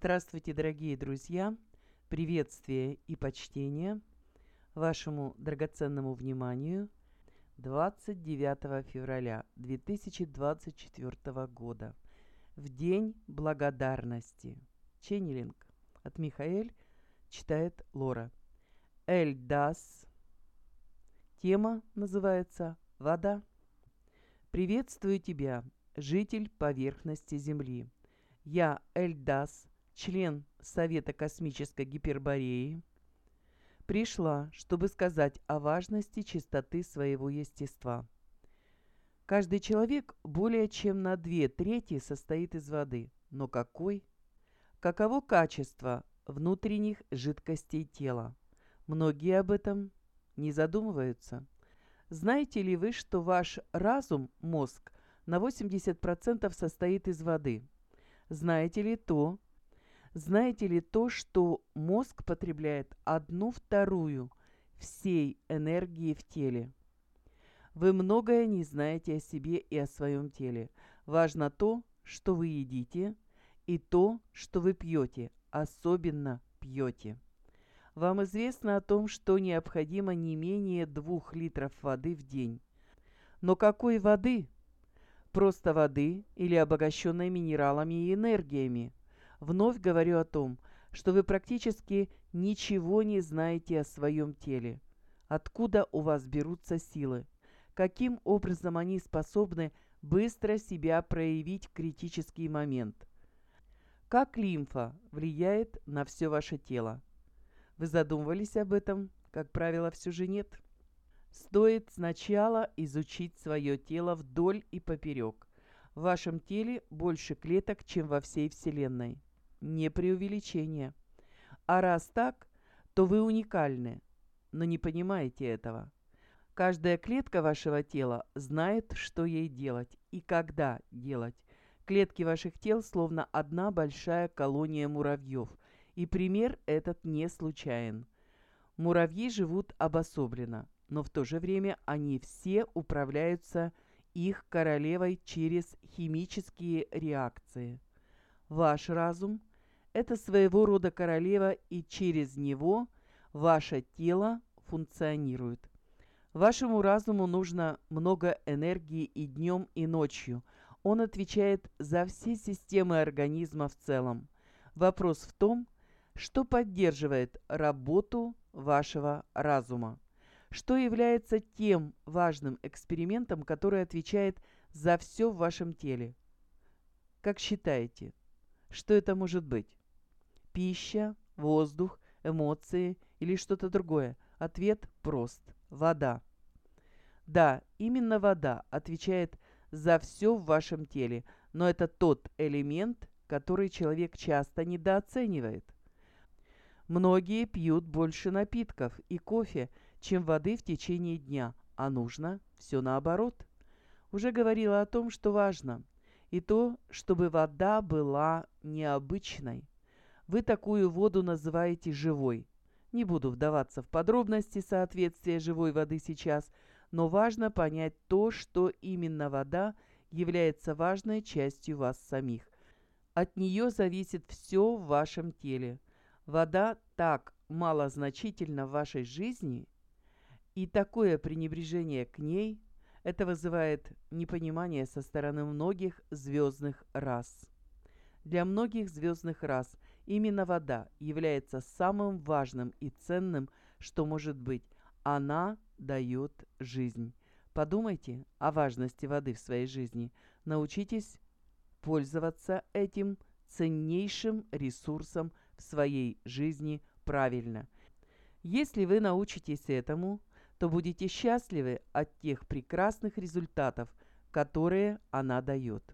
Здравствуйте, дорогие друзья! Приветствие и почтение вашему драгоценному вниманию 29 февраля 2024 года в День Благодарности. Ченнилинг от Михаэль читает Лора. Эль Дас. Тема называется «Вода». Приветствую тебя, житель поверхности Земли. Я Эльдас, член Совета космической гипербореи, пришла, чтобы сказать о важности чистоты своего естества. Каждый человек более чем на две трети состоит из воды. Но какой? Каково качество внутренних жидкостей тела? Многие об этом не задумываются. Знаете ли вы, что ваш разум, мозг, на 80% состоит из воды? Знаете ли то, знаете ли то, что мозг потребляет одну вторую всей энергии в теле? Вы многое не знаете о себе и о своем теле. Важно то, что вы едите, и то, что вы пьете, особенно пьете. Вам известно о том, что необходимо не менее двух литров воды в день. Но какой воды? Просто воды или обогащенной минералами и энергиями – Вновь говорю о том, что вы практически ничего не знаете о своем теле. Откуда у вас берутся силы? Каким образом они способны быстро себя проявить в критический момент? Как лимфа влияет на все ваше тело? Вы задумывались об этом? Как правило, все же нет. Стоит сначала изучить свое тело вдоль и поперек. В вашем теле больше клеток, чем во всей Вселенной не преувеличение. А раз так, то вы уникальны, но не понимаете этого. Каждая клетка вашего тела знает, что ей делать и когда делать. Клетки ваших тел словно одна большая колония муравьев, и пример этот не случайен. Муравьи живут обособленно, но в то же время они все управляются их королевой через химические реакции. Ваш разум – это своего рода королева, и через него ваше тело функционирует. Вашему разуму нужно много энергии и днем, и ночью. Он отвечает за все системы организма в целом. Вопрос в том, что поддерживает работу вашего разума. Что является тем важным экспериментом, который отвечает за все в вашем теле? Как считаете, что это может быть? Пища, воздух, эмоции или что-то другое? Ответ прост. Вода. Да, именно вода отвечает за все в вашем теле, но это тот элемент, который человек часто недооценивает. Многие пьют больше напитков и кофе, чем воды в течение дня, а нужно все наоборот. Уже говорила о том, что важно, и то, чтобы вода была необычной. Вы такую воду называете живой. Не буду вдаваться в подробности соответствия живой воды сейчас, но важно понять то, что именно вода является важной частью вас самих. От нее зависит все в вашем теле. Вода так малозначительна в вашей жизни, и такое пренебрежение к ней – это вызывает непонимание со стороны многих звездных рас. Для многих звездных рас Именно вода является самым важным и ценным, что может быть. Она дает жизнь. Подумайте о важности воды в своей жизни. Научитесь пользоваться этим ценнейшим ресурсом в своей жизни правильно. Если вы научитесь этому, то будете счастливы от тех прекрасных результатов, которые она дает.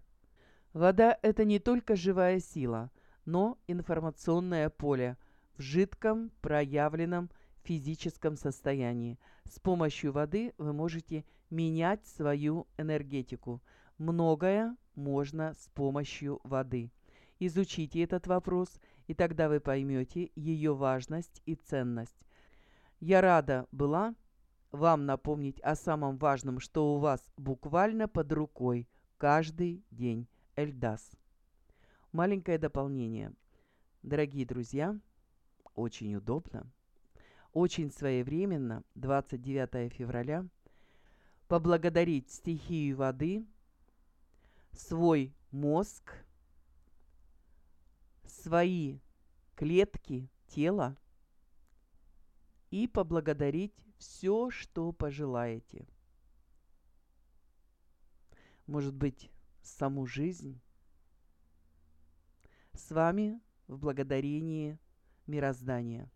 Вода – это не только живая сила, но информационное поле в жидком проявленном физическом состоянии. С помощью воды вы можете менять свою энергетику. Многое можно с помощью воды. Изучите этот вопрос, и тогда вы поймете ее важность и ценность. Я рада была вам напомнить о самом важном, что у вас буквально под рукой каждый день. Эльдас. Маленькое дополнение. Дорогие друзья, очень удобно, очень своевременно, 29 февраля, поблагодарить стихию воды, свой мозг, свои клетки тела и поблагодарить все, что пожелаете. Может быть, саму жизнь, с вами в благодарении мироздания.